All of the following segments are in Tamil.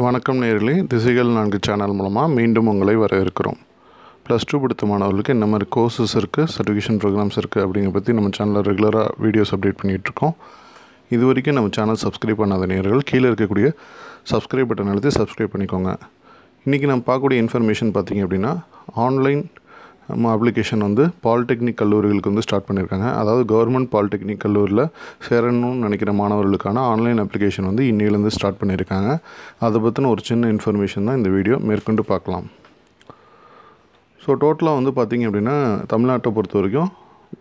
வணக்கம் நேரிலி திசைகள் நான்கு சேனல் மூலமாக மீண்டும் உங்களை வரவேற்கிறோம் ப்ளஸ் டூ படித்த மாணவர்களுக்கு என்ன மாதிரி கோர்சஸ் இருக்குது சர்டிஃபிகேஷன் ப்ரோக்ராம்ஸ் இருக்குது அப்படிங்கிற பற்றி நம்ம சேனலில் ரெகுலராக வீடியோஸ் அப்டேட் பண்ணிகிட்ருக்கோம் இது வரைக்கும் நம்ம சேனல் சப்ஸ்கிரைப் பண்ணாத நேர்கள் கீழே இருக்கக்கூடிய சப்ஸ்கிரைப் பட்டன் அழுத்தி சப்ஸ்கிரைப் பண்ணிக்கோங்க இன்றைக்கி நம்ம பார்க்கக்கூடிய இன்ஃபர்மேஷன் பார்த்திங்க அப்படின்னா ஆன்லைன் நம்ம அப்ளிகேஷன் வந்து பாலிடெக்னிக் கல்லூரிகளுக்கு வந்து ஸ்டார்ட் பண்ணியிருக்காங்க அதாவது கவர்மெண்ட் பாலிடெக்னிக் கல்லூரியில் சேரணும்னு நினைக்கிற மாணவர்களுக்கான ஆன்லைன் அப்ளிகேஷன் வந்து இன்னிலேருந்து ஸ்டார்ட் பண்ணியிருக்காங்க அதை பற்றின ஒரு சின்ன இன்ஃபர்மேஷன் தான் இந்த வீடியோ மேற்கொண்டு பார்க்கலாம் ஸோ டோட்டலாக வந்து பார்த்திங்க அப்படின்னா தமிழ்நாட்டை பொறுத்த வரைக்கும்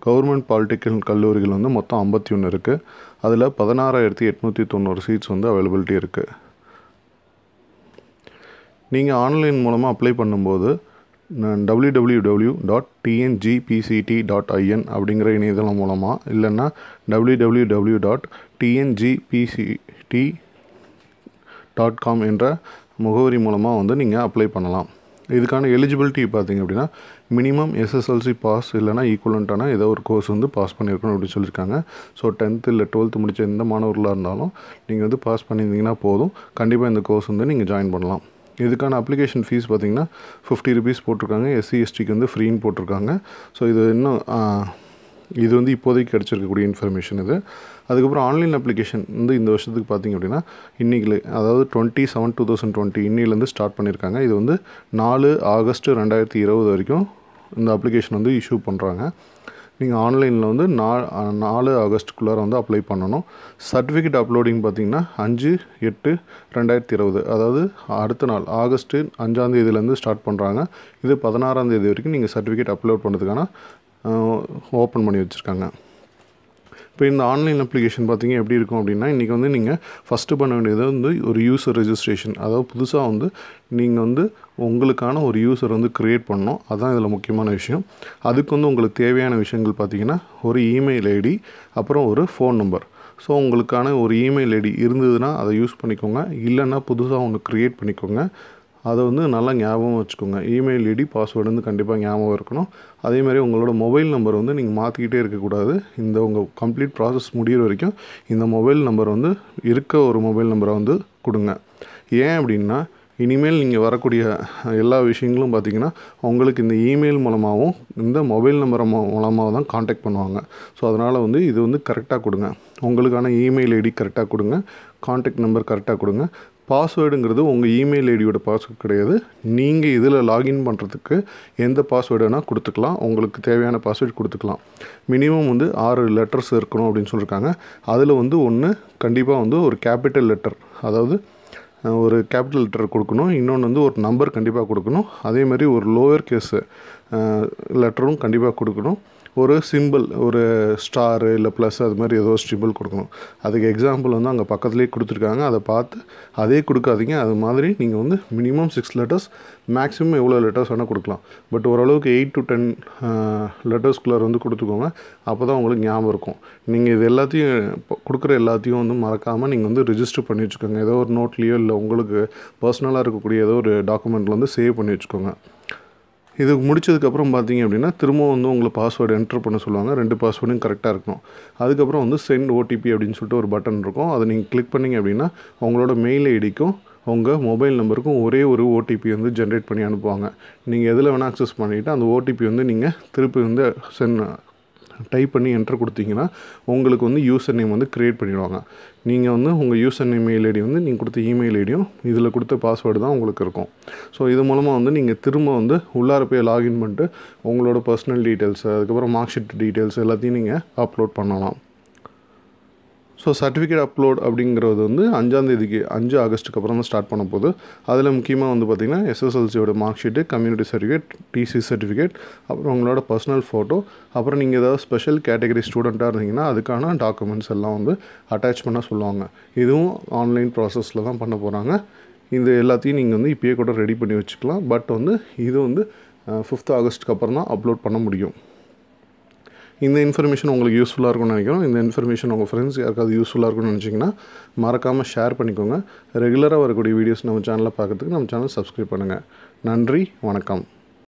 கவர்மெண்ட் பாலிடெக்னிக் கல்லூரிகள் வந்து மொத்தம் ஐம்பத்தி ஒன்று இருக்குது அதில் பதினாறாயிரத்தி எட்நூற்றி தொண்ணூறு சீட்ஸ் வந்து அவைலபிலிட்டி இருக்குது நீங்கள் ஆன்லைன் மூலமாக அப்ளை பண்ணும்போது W W W dot TNGPCT dot IN அப்படிங்கிற இணையதளம் மூலமாக இல்லைன்னா W W W dot TNGPCT dot com என்ற முகவரி மூலமாக வந்து நீங்கள் அப்ளை பண்ணலாம் இதுக்கான எலிஜிபிலிட்டி பார்த்திங்க அப்படின்னா மினிமம் எஸ்எஸ்எல்சி பாஸ் இல்லைனா ஈக்குவலண்ட்டான ஏதோ ஒரு கோர்ஸ் வந்து பாஸ் பண்ணியிருக்கணும் அப்படின்னு சொல்லியிருக்காங்க ஸோ டென்த்து இல்லை டுவெல்த்து முடித்த எந்த மாணவர்களாக இருந்தாலும் நீங்கள் வந்து பாஸ் பண்ணியிருந்தீங்கன்னா போதும் கண்டிப்பாக இந்த கோர்ஸ் வந்து நீங்கள் ஜாயின் பண்ணலாம் இதுக்கான அப்ளிகேஷன் ஃபீஸ் பார்த்திங்கன்னா ஃபிஃப்டி ருபீஸ் போட்டிருக்காங்க எஸ்சி எஸ்டிக்கு வந்து ஃப்ரீன்னு போட்டிருக்காங்க ஸோ இது இன்னும் இது வந்து இப்போதைக்கு கிடச்சிருக்கக்கூடிய இன்ஃபர்மேஷன் இது அதுக்கப்புறம் ஆன்லைன் அப்ளிகேஷன் வந்து இந்த வருஷத்துக்கு பார்த்திங்க அப்படின்னா இன்றைக்கில் அதாவது twenty seven two thousand twenty இன்னிலேருந்து ஸ்டார்ட் பண்ணியிருக்காங்க இது வந்து நாலு ஆகஸ்ட்டு ரெண்டாயிரத்தி இருபது வரைக்கும் இந்த அப்ளிகேஷன் வந்து இஷ்யூ பண்ணுறாங்க நீங்கள் ஆன்லைனில் வந்து நா நாலு ஆகஸ்ட்டுக்குள்ளார வந்து அப்ளை பண்ணணும் சர்டிஃபிகேட் அப்லோடிங் பார்த்திங்கன்னா அஞ்சு எட்டு ரெண்டாயிரத்தி இருபது அதாவது அடுத்த நாள் ஆகஸ்ட்டு அஞ்சாந்தேதியிலேருந்து ஸ்டார்ட் பண்ணுறாங்க இது பதினாறாந்தேதி வரைக்கும் நீங்கள் சர்டிஃபிகேட் அப்லோட் பண்ணுறதுக்கான ஓப்பன் பண்ணி வச்சுருக்காங்க இப்போ இந்த ஆன்லைன் அப்ளிகேஷன் பார்த்திங்க எப்படி இருக்கும் அப்படின்னா இன்றைக்கி வந்து நீங்கள் ஃபஸ்ட்டு பண்ண வேண்டியது வந்து ஒரு யூஸர் ரெஜிஸ்ட்ரேஷன் அதாவது புதுசாக வந்து நீங்கள் வந்து உங்களுக்கான ஒரு யூஸர் வந்து க்ரியேட் பண்ணணும் அதுதான் இதில் முக்கியமான விஷயம் அதுக்கு வந்து உங்களுக்கு தேவையான விஷயங்கள் பார்த்திங்கன்னா ஒரு இமெயில் ஐடி அப்புறம் ஒரு ஃபோன் நம்பர் ஸோ உங்களுக்கான ஒரு இமெயில் ஐடி இருந்ததுன்னா அதை யூஸ் பண்ணிக்கோங்க இல்லைன்னா புதுசாக ஒன்று க்ரியேட் பண்ணிக்கோங்க அதை வந்து நல்லா ஞாபகம் வச்சுக்கோங்க இமெயில் ஐடி பாஸ்வேர்டு வந்து கண்டிப்பாக ஞாபகம் இருக்கணும் அதேமாதிரி உங்களோட மொபைல் நம்பர் வந்து நீங்கள் மாற்றிக்கிட்டே இருக்கக்கூடாது இந்த உங்கள் கம்ப்ளீட் ப்ராசஸ் முடிகிற வரைக்கும் இந்த மொபைல் நம்பர் வந்து இருக்க ஒரு மொபைல் நம்பரை வந்து கொடுங்க ஏன் அப்படின்னா இனிமேல் நீங்கள் வரக்கூடிய எல்லா விஷயங்களும் பார்த்திங்கன்னா உங்களுக்கு இந்த இமெயில் மூலமாகவும் இந்த மொபைல் நம்பர் மூலமாக தான் காண்டாக்ட் பண்ணுவாங்க ஸோ அதனால் வந்து இது வந்து கரெக்டாக கொடுங்க உங்களுக்கான இமெயில் ஐடி கரெக்டாக கொடுங்க காண்டாக்ட் நம்பர் கரெக்டாக கொடுங்க பாஸ்வேர்டுங்கிறது உங்கள் இமெயில் ஐடியோட பாஸ்வேர்டு கிடையாது நீங்கள் இதில் லாகின் பண்ணுறதுக்கு எந்த பாஸ்வேர்டு வேணால் கொடுத்துக்கலாம் உங்களுக்கு தேவையான பாஸ்வேர்டு கொடுத்துக்கலாம் மினிமம் வந்து ஆறு லெட்டர்ஸ் இருக்கணும் அப்படின்னு சொல்லியிருக்காங்க அதில் வந்து ஒன்று கண்டிப்பாக வந்து ஒரு கேபிட்டல் லெட்டர் அதாவது ஒரு கேபிட்டல் லெட்டர் கொடுக்கணும் இன்னொன்று வந்து ஒரு நம்பர் கண்டிப்பாக கொடுக்கணும் அதேமாதிரி ஒரு லோவர் கேஸு லெட்டரும் கண்டிப்பாக கொடுக்கணும் ஒரு சிம்பிள் ஒரு ஸ்டாரு இல்லை ப்ளஸ் அது மாதிரி ஏதோ சிம்பிள் கொடுக்கணும் அதுக்கு எக்ஸாம்பிள் வந்து அங்கே பக்கத்துலேயே கொடுத்துருக்காங்க அதை பார்த்து அதே கொடுக்காதீங்க அது மாதிரி நீங்கள் வந்து மினிமம் சிக்ஸ் லெட்டர்ஸ் மேக்ஸிமம் எவ்வளோ லெட்டர்ஸ் வேணால் கொடுக்கலாம் பட் ஓரளவுக்கு எயிட் டு டென் லெட்டர்ஸ்குள்ளே வந்து கொடுத்துக்கோங்க அப்போ தான் உங்களுக்கு ஞாபகம் இருக்கும் நீங்கள் இது எல்லாத்தையும் கொடுக்குற எல்லாத்தையும் வந்து மறக்காமல் நீங்கள் வந்து ரிஜிஸ்டர் பண்ணி வச்சுக்கோங்க ஏதோ ஒரு நோட்லேயோ இல்லை உங்களுக்கு பர்சனலாக இருக்கக்கூடிய ஏதோ ஒரு டாக்குமெண்ட்டில் வந்து சேவ் பண்ணி வச்சுக்கோங்க இது முடிச்சதுக்கப்புறம் பார்த்தீங்க அப்படின்னா திரும்பவும் வந்து உங்களை பாஸ்வேர்டு என்ட்ரு பண்ண சொல்லுவாங்க ரெண்டு பாஸ்வேர்டும் கரெக்டாக இருக்கணும் அதுக்கப்புறம் வந்து சென்ட் ஓடிபி அப்படின்னு சொல்லிட்டு ஒரு பட்டன் இருக்கும் அதை நீங்கள் கிளிக் பண்ணிங்க அப்படின்னா உங்களோட மெயில் ஐடிக்கும் உங்கள் மொபைல் நம்பருக்கும் ஒரே ஒரு ஓடிபி வந்து ஜென்ரேட் பண்ணி அனுப்புவாங்க நீங்கள் எதில் வேணால் அக்சஸ் பண்ணிவிட்டு அந்த ஓடிபி வந்து நீங்கள் திருப்பி வந்து சென்ட் டைப் பண்ணி என்ட்ரு கொடுத்தீங்கன்னா உங்களுக்கு வந்து யூசர் நேம் வந்து க்ரியேட் பண்ணிவிடுவாங்க நீங்கள் வந்து உங்கள் யூசர் நேம் மெயில் ஐடி வந்து நீங்கள் கொடுத்த இமெயில் ஐடியும் இதில் கொடுத்த பாஸ்வேர்டு தான் உங்களுக்கு இருக்கும் ஸோ இது மூலமாக வந்து நீங்கள் திரும்ப வந்து உள்ளார போய் லாகின் பண்ணிட்டு உங்களோட பர்சனல் டீட்டெயில்ஸ் அதுக்கப்புறம் மார்க் ஷீட் டீட்டெயில்ஸ் எல்லாத்தையும் நீங்கள் அப்லோட் பண்ணலாம் ஸோ சர்டிஃபிகேட் அப்லோட் அப்படிங்கிறது வந்து அஞ்சாந்தேதிக்கு அஞ்சு ஆகஸ்ட்டுக்கு அப்புறம் தான் ஸ்டார்ட் பண்ண போது அதில் முக்கியமாக வந்து பார்த்திங்கன்னா எஸ்எஸ்எல்சியோட mark sheet community certificate TC certificate அப்புறம் உங்களோட பர்சனல் ஃபோட்டோ அப்புறம் நீங்கள் ஏதாவது ஸ்பெஷல் கேட்டகரி ஸ்டூடெண்ட்டாக இருந்தீங்கன்னா அதுக்கான டாக்குமெண்ட்ஸ் எல்லாம் வந்து அட்டாச் பண்ண சொல்லுவாங்க இதுவும் ஆன்லைன் ப்ராசஸில் தான் பண்ண போகிறாங்க இது எல்லாத்தையும் நீங்கள் வந்து இப்போயே கூட ரெடி பண்ணி வச்சுக்கலாம் பட் வந்து இது வந்து ஃபிஃப்த் ஆகஸ்ட்டுக்கு அப்புறம் தான் அப்லோட் பண்ண முடியும் இந்த இன்ஃபர்மேஷன் உங்களுக்கு யூஸ்ஃபுல்லாக இருக்கும்னு நினைக்கிறோம் இந்த இன்ஃபர்மேஷன் உங்கள் ஃப்ரெண்ட்ஸ் யாருக்காவது யூஸ்ஃபுல்லாக இருக்கும்னு நினச்சிங்கன்னா மறக்காமல் ஷேர் பண்ணிக்கோங்க ரெகுலராக வரக்கூடிய வீடியோஸ் நம்ம சேனலில் பார்க்குறதுக்கு நம்ம சேனல் சப்ஸ்கிரைப் பண்ணுங்கள் நன்றி வணக்கம்